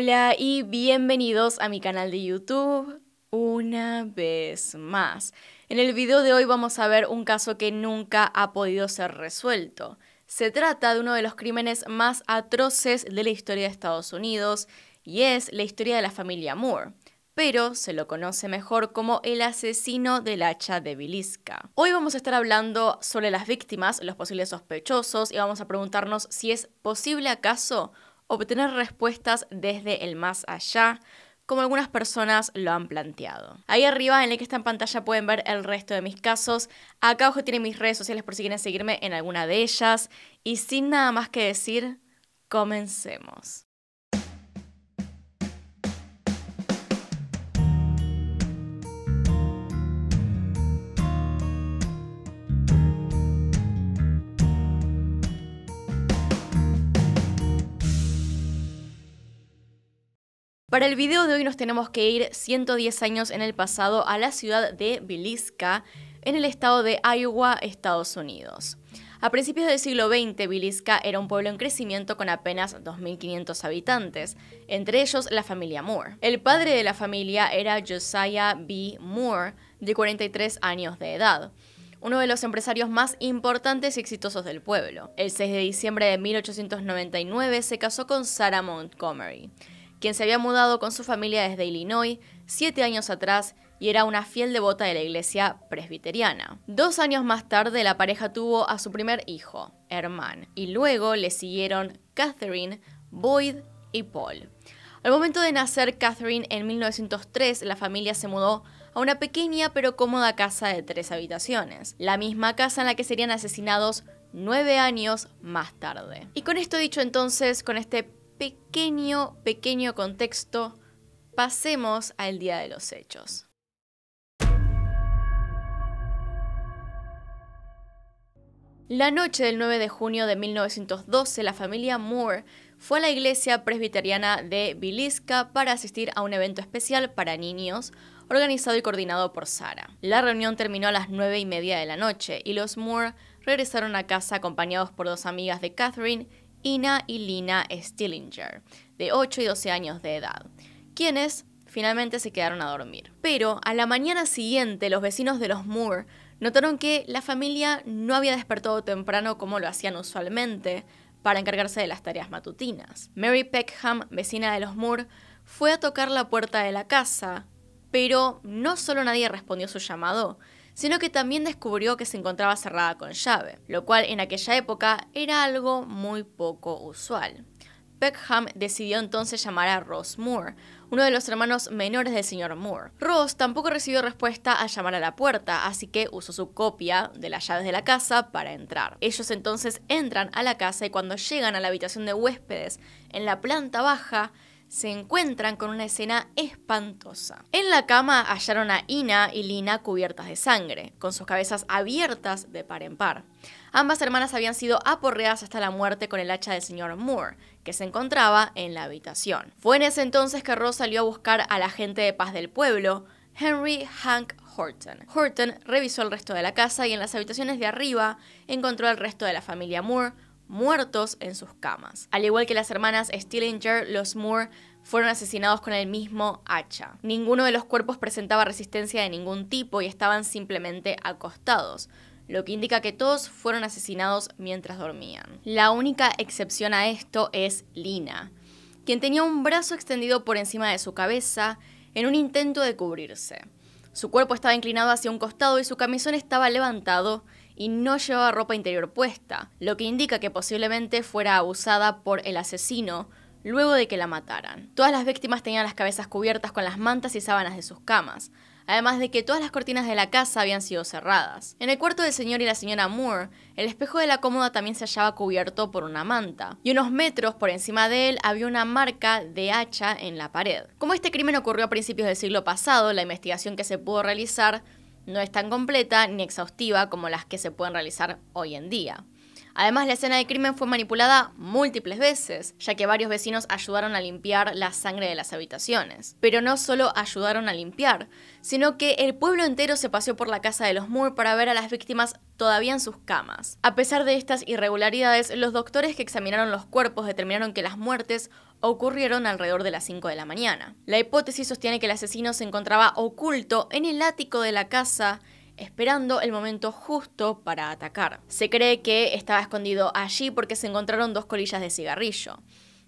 Hola y bienvenidos a mi canal de YouTube una vez más. En el video de hoy vamos a ver un caso que nunca ha podido ser resuelto. Se trata de uno de los crímenes más atroces de la historia de Estados Unidos y es la historia de la familia Moore pero se lo conoce mejor como el asesino del hacha de bilisca. Hoy vamos a estar hablando sobre las víctimas, los posibles sospechosos, y vamos a preguntarnos si es posible acaso obtener respuestas desde el más allá, como algunas personas lo han planteado. Ahí arriba, en el que está en pantalla, pueden ver el resto de mis casos. Acá abajo tienen mis redes sociales por si quieren seguirme en alguna de ellas. Y sin nada más que decir, comencemos. Para el video de hoy nos tenemos que ir 110 años en el pasado a la ciudad de Villisca, en el estado de Iowa, Estados Unidos. A principios del siglo XX, Villisca era un pueblo en crecimiento con apenas 2.500 habitantes, entre ellos la familia Moore. El padre de la familia era Josiah B. Moore, de 43 años de edad uno de los empresarios más importantes y exitosos del pueblo. El 6 de diciembre de 1899 se casó con Sarah Montgomery quien se había mudado con su familia desde Illinois siete años atrás y era una fiel devota de la iglesia presbiteriana. Dos años más tarde la pareja tuvo a su primer hijo, Herman, y luego le siguieron Catherine, Boyd y Paul. Al momento de nacer Catherine en 1903, la familia se mudó a una pequeña pero cómoda casa de tres habitaciones, la misma casa en la que serían asesinados nueve años más tarde. Y con esto dicho entonces, con este pequeño, pequeño contexto, pasemos al día de los hechos. La noche del 9 de junio de 1912, la familia Moore fue a la iglesia presbiteriana de Biliska para asistir a un evento especial para niños organizado y coordinado por Sara. La reunión terminó a las 9 y media de la noche y los Moore regresaron a casa acompañados por dos amigas de Catherine Ina y Lina Stillinger, de 8 y 12 años de edad, quienes finalmente se quedaron a dormir. Pero a la mañana siguiente los vecinos de los Moore notaron que la familia no había despertado temprano como lo hacían usualmente para encargarse de las tareas matutinas. Mary Peckham, vecina de los Moore, fue a tocar la puerta de la casa, pero no solo nadie respondió su llamado, sino que también descubrió que se encontraba cerrada con llave, lo cual en aquella época era algo muy poco usual. Peckham decidió entonces llamar a Ross Moore, uno de los hermanos menores del señor Moore. Ross tampoco recibió respuesta al llamar a la puerta, así que usó su copia de las llaves de la casa para entrar. Ellos entonces entran a la casa y cuando llegan a la habitación de huéspedes en la planta baja, se encuentran con una escena espantosa. En la cama hallaron a Ina y Lina cubiertas de sangre, con sus cabezas abiertas de par en par. Ambas hermanas habían sido aporreadas hasta la muerte con el hacha del señor Moore, que se encontraba en la habitación. Fue en ese entonces que Ross salió a buscar al agente de paz del pueblo, Henry Hank Horton. Horton revisó el resto de la casa y en las habitaciones de arriba encontró al resto de la familia Moore, muertos en sus camas. Al igual que las hermanas Stillinger, los Moore fueron asesinados con el mismo hacha. Ninguno de los cuerpos presentaba resistencia de ningún tipo y estaban simplemente acostados, lo que indica que todos fueron asesinados mientras dormían. La única excepción a esto es Lina, quien tenía un brazo extendido por encima de su cabeza en un intento de cubrirse. Su cuerpo estaba inclinado hacia un costado y su camisón estaba levantado y no llevaba ropa interior puesta, lo que indica que posiblemente fuera abusada por el asesino luego de que la mataran. Todas las víctimas tenían las cabezas cubiertas con las mantas y sábanas de sus camas, además de que todas las cortinas de la casa habían sido cerradas. En el cuarto del señor y la señora Moore, el espejo de la cómoda también se hallaba cubierto por una manta, y unos metros por encima de él había una marca de hacha en la pared. Como este crimen ocurrió a principios del siglo pasado, la investigación que se pudo realizar no es tan completa ni exhaustiva como las que se pueden realizar hoy en día. Además, la escena de crimen fue manipulada múltiples veces, ya que varios vecinos ayudaron a limpiar la sangre de las habitaciones. Pero no solo ayudaron a limpiar, sino que el pueblo entero se paseó por la casa de los Moore para ver a las víctimas todavía en sus camas. A pesar de estas irregularidades, los doctores que examinaron los cuerpos determinaron que las muertes ocurrieron alrededor de las 5 de la mañana. La hipótesis sostiene que el asesino se encontraba oculto en el ático de la casa esperando el momento justo para atacar. Se cree que estaba escondido allí porque se encontraron dos colillas de cigarrillo.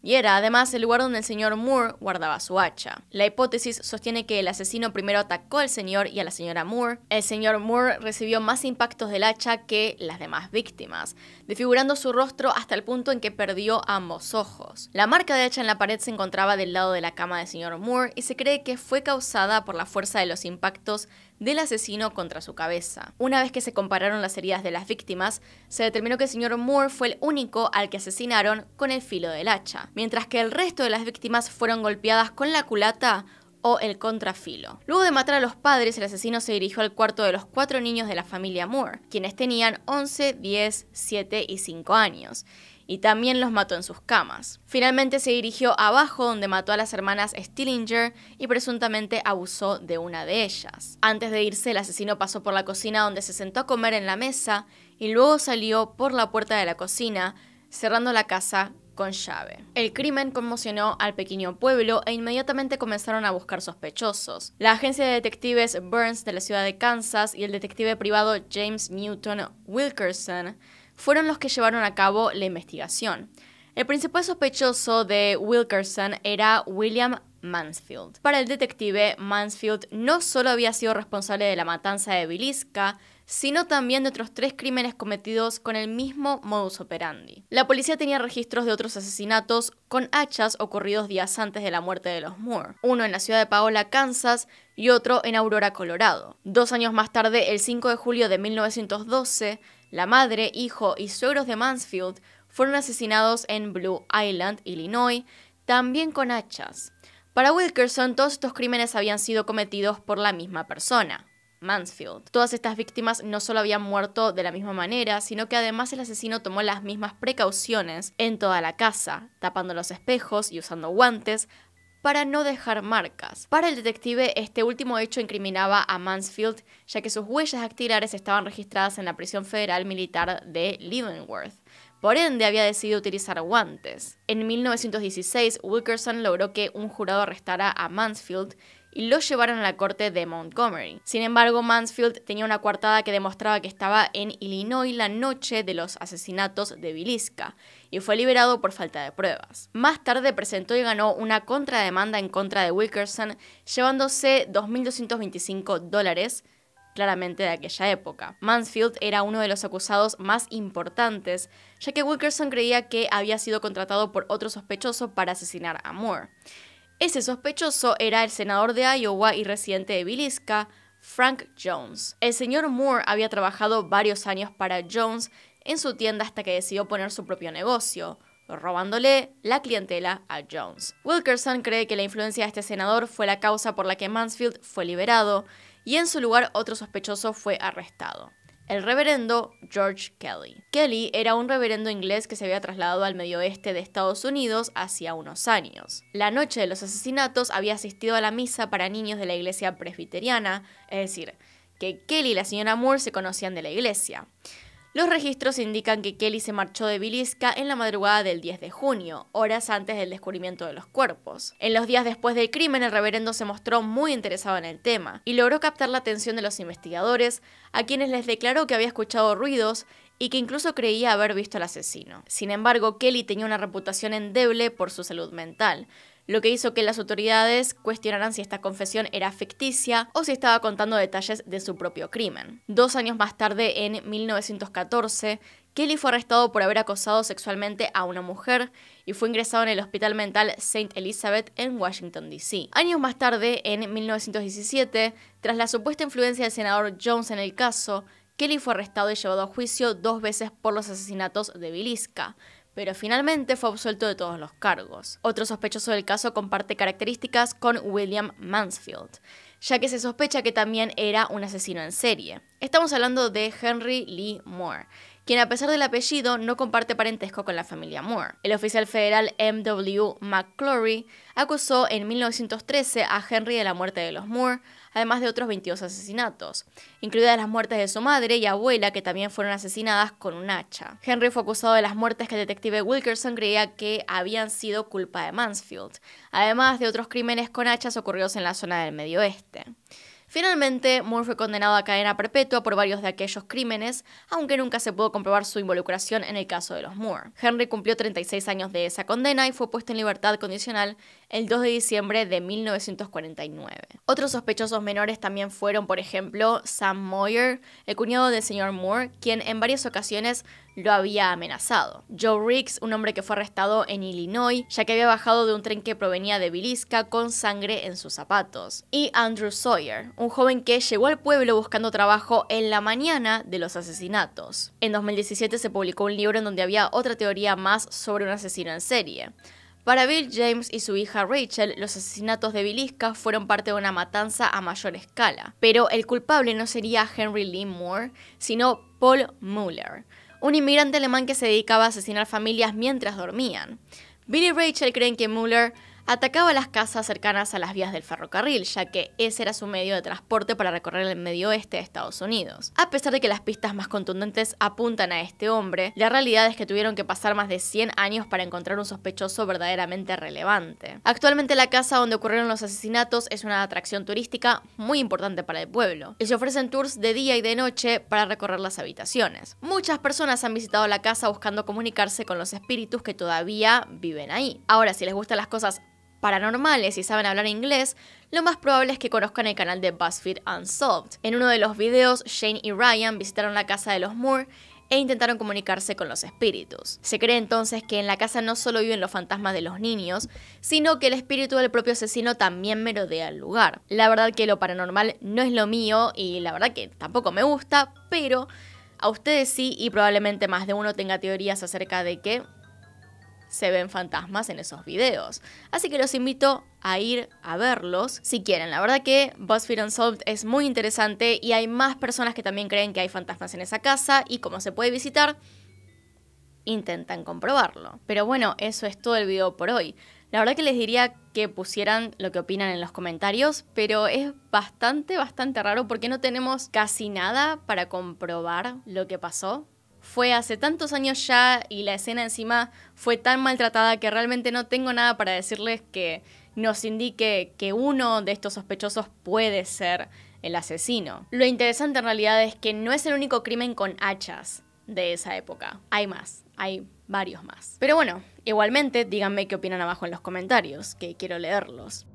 Y era además el lugar donde el señor Moore guardaba su hacha. La hipótesis sostiene que el asesino primero atacó al señor y a la señora Moore. El señor Moore recibió más impactos del hacha que las demás víctimas, desfigurando su rostro hasta el punto en que perdió ambos ojos. La marca de hacha en la pared se encontraba del lado de la cama del señor Moore y se cree que fue causada por la fuerza de los impactos del asesino contra su cabeza. Una vez que se compararon las heridas de las víctimas, se determinó que el señor Moore fue el único al que asesinaron con el filo del hacha, mientras que el resto de las víctimas fueron golpeadas con la culata o el contrafilo. Luego de matar a los padres, el asesino se dirigió al cuarto de los cuatro niños de la familia Moore, quienes tenían 11, 10, 7 y 5 años, y también los mató en sus camas. Finalmente se dirigió abajo donde mató a las hermanas Stillinger y presuntamente abusó de una de ellas. Antes de irse, el asesino pasó por la cocina donde se sentó a comer en la mesa y luego salió por la puerta de la cocina, cerrando la casa con llave. El crimen conmocionó al pequeño pueblo e inmediatamente comenzaron a buscar sospechosos. La agencia de detectives Burns de la ciudad de Kansas y el detective privado James Newton Wilkerson fueron los que llevaron a cabo la investigación. El principal sospechoso de Wilkerson era William Mansfield. Para el detective, Mansfield no solo había sido responsable de la matanza de Biliska, sino también de otros tres crímenes cometidos con el mismo modus operandi. La policía tenía registros de otros asesinatos con hachas ocurridos días antes de la muerte de los Moore, uno en la ciudad de Paola, Kansas, y otro en Aurora, Colorado. Dos años más tarde, el 5 de julio de 1912, la madre, hijo y suegros de Mansfield fueron asesinados en Blue Island, Illinois, también con hachas. Para Wilkerson, todos estos crímenes habían sido cometidos por la misma persona, Mansfield. Todas estas víctimas no solo habían muerto de la misma manera, sino que además el asesino tomó las mismas precauciones en toda la casa, tapando los espejos y usando guantes para no dejar marcas. Para el detective, este último hecho incriminaba a Mansfield, ya que sus huellas dactilares estaban registradas en la prisión federal militar de Leavenworth. Por ende, había decidido utilizar guantes. En 1916, Wilkerson logró que un jurado arrestara a Mansfield, y lo llevaron a la corte de Montgomery. Sin embargo, Mansfield tenía una coartada que demostraba que estaba en Illinois la noche de los asesinatos de Biliska y fue liberado por falta de pruebas. Más tarde presentó y ganó una contrademanda en contra de Wilkerson, llevándose 2.225 dólares claramente de aquella época. Mansfield era uno de los acusados más importantes, ya que Wilkerson creía que había sido contratado por otro sospechoso para asesinar a Moore. Ese sospechoso era el senador de Iowa y residente de Villisca, Frank Jones. El señor Moore había trabajado varios años para Jones en su tienda hasta que decidió poner su propio negocio, robándole la clientela a Jones. Wilkerson cree que la influencia de este senador fue la causa por la que Mansfield fue liberado y en su lugar otro sospechoso fue arrestado el reverendo George Kelly. Kelly era un reverendo inglés que se había trasladado al medio oeste de Estados Unidos hacía unos años. La noche de los asesinatos había asistido a la misa para niños de la iglesia presbiteriana, es decir, que Kelly y la señora Moore se conocían de la iglesia. Los registros indican que Kelly se marchó de Bilisca en la madrugada del 10 de junio, horas antes del descubrimiento de los cuerpos. En los días después del crimen, el reverendo se mostró muy interesado en el tema y logró captar la atención de los investigadores, a quienes les declaró que había escuchado ruidos y que incluso creía haber visto al asesino. Sin embargo, Kelly tenía una reputación endeble por su salud mental, lo que hizo que las autoridades cuestionaran si esta confesión era ficticia o si estaba contando detalles de su propio crimen. Dos años más tarde, en 1914, Kelly fue arrestado por haber acosado sexualmente a una mujer y fue ingresado en el Hospital Mental St. Elizabeth en Washington, D.C. Años más tarde, en 1917, tras la supuesta influencia del senador Jones en el caso, Kelly fue arrestado y llevado a juicio dos veces por los asesinatos de Biliska, pero finalmente fue absuelto de todos los cargos. Otro sospechoso del caso comparte características con William Mansfield, ya que se sospecha que también era un asesino en serie. Estamos hablando de Henry Lee Moore, quien a pesar del apellido no comparte parentesco con la familia Moore. El oficial federal M.W. McClory acusó en 1913 a Henry de la muerte de los Moore, además de otros 22 asesinatos, incluidas las muertes de su madre y abuela que también fueron asesinadas con un hacha. Henry fue acusado de las muertes que el detective Wilkerson creía que habían sido culpa de Mansfield, además de otros crímenes con hachas ocurridos en la zona del medio oeste. Finalmente, Moore fue condenado a cadena perpetua por varios de aquellos crímenes, aunque nunca se pudo comprobar su involucración en el caso de los Moore. Henry cumplió 36 años de esa condena y fue puesto en libertad condicional el 2 de diciembre de 1949. Otros sospechosos menores también fueron, por ejemplo, Sam Moyer, el cuñado del señor Moore, quien en varias ocasiones lo había amenazado. Joe Riggs, un hombre que fue arrestado en Illinois, ya que había bajado de un tren que provenía de Bilisca con sangre en sus zapatos. Y Andrew Sawyer, un joven que llegó al pueblo buscando trabajo en la mañana de los asesinatos. En 2017 se publicó un libro en donde había otra teoría más sobre un asesino en serie. Para Bill James y su hija Rachel, los asesinatos de Bilisca fueron parte de una matanza a mayor escala, pero el culpable no sería Henry Lee Moore, sino Paul Mueller, un inmigrante alemán que se dedicaba a asesinar familias mientras dormían. Billy y Rachel creen que Mueller atacaba las casas cercanas a las vías del ferrocarril, ya que ese era su medio de transporte para recorrer el medio oeste de Estados Unidos. A pesar de que las pistas más contundentes apuntan a este hombre, la realidad es que tuvieron que pasar más de 100 años para encontrar un sospechoso verdaderamente relevante. Actualmente la casa donde ocurrieron los asesinatos es una atracción turística muy importante para el pueblo, y se ofrecen tours de día y de noche para recorrer las habitaciones. Muchas personas han visitado la casa buscando comunicarse con los espíritus que todavía viven ahí. Ahora, si les gustan las cosas paranormales y saben hablar inglés, lo más probable es que conozcan el canal de BuzzFeed Unsolved. En uno de los videos, Shane y Ryan visitaron la casa de los Moore e intentaron comunicarse con los espíritus. Se cree entonces que en la casa no solo viven los fantasmas de los niños, sino que el espíritu del propio asesino también merodea el lugar. La verdad que lo paranormal no es lo mío y la verdad que tampoco me gusta, pero a ustedes sí y probablemente más de uno tenga teorías acerca de que se ven fantasmas en esos videos. Así que los invito a ir a verlos si quieren. La verdad que BuzzFeed Unsolved es muy interesante y hay más personas que también creen que hay fantasmas en esa casa y como se puede visitar, intentan comprobarlo. Pero bueno, eso es todo el video por hoy. La verdad que les diría que pusieran lo que opinan en los comentarios, pero es bastante, bastante raro porque no tenemos casi nada para comprobar lo que pasó fue hace tantos años ya y la escena encima fue tan maltratada que realmente no tengo nada para decirles que nos indique que uno de estos sospechosos puede ser el asesino. Lo interesante en realidad es que no es el único crimen con hachas de esa época. Hay más, hay varios más. Pero bueno, igualmente díganme qué opinan abajo en los comentarios, que quiero leerlos.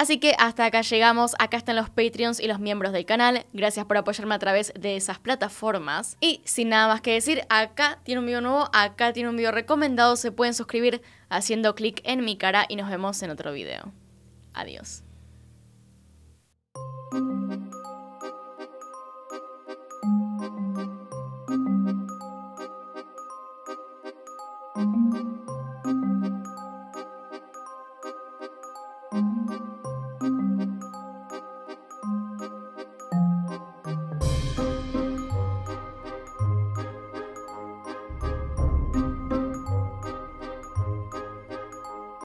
Así que hasta acá llegamos, acá están los Patreons y los miembros del canal, gracias por apoyarme a través de esas plataformas. Y sin nada más que decir, acá tiene un video nuevo, acá tiene un video recomendado, se pueden suscribir haciendo clic en mi cara y nos vemos en otro video. Adiós.